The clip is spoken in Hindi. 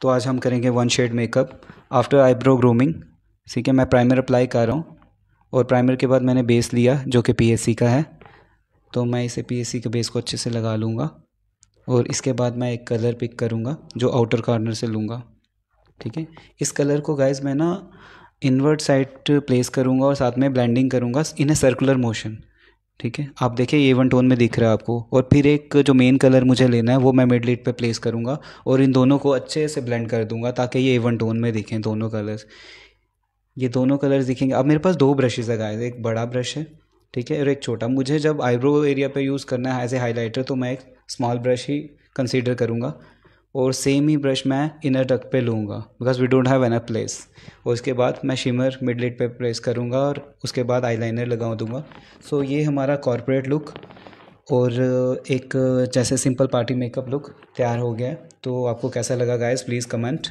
तो आज हम करेंगे one shade makeup after eyebrow grooming ठीक है मैं प्राइमर अप्लाई कर रहा हूँ और प्राइमर के बाद मैंने बेस लिया जो कि पीएससी का है तो मैं इसे पीएससी के बेस को अच्छे से लगा लूँगा और इसके बाद मैं एक कलर पिक करूँगा जो आउटर कॉर्नर से लूँगा ठीक है इस कलर को गाइज मैं ना इनवर्ट साइड प्लेस करूँगा और साथ में ब्लेंडिंग करूँगा इन ए सर्कुलर मोशन ठीक है आप देखिए ये वन टोन में दिख रहा है आपको और फिर एक जो मेन कलर मुझे लेना है वो मैं मिड लिट पे प्लेस करूँगा और इन दोनों को अच्छे से ब्लेंड कर दूँगा ताकि ये वन टोन में दिखें दोनों कलर्स ये दोनों कलर्स दिखेंगे अब मेरे पास दो ब्रशेज़ लगाए थे एक बड़ा ब्रश है ठीक है और एक छोटा मुझे जब आईब्रो एरिया पे यूज़ करना है एज ए हाईलाइटर तो मैं एक स्मॉल ब्रश ही कंसीडर करूँगा और सेम ही ब्रश मैं इनर डक पे लूँगा because we don't have an place और उसके बाद मैं शिमर मिड लिट पे प्लेस करूँगा और उसके बाद आईलाइनर लगा दूँगा सो so, ये हमारा कॉरपोरेट लुक और एक जैसे सिंपल पार्टी मेकअप लुक तैयार हो गया तो आपको कैसा लगा गाइस प्लीज़ कमेंट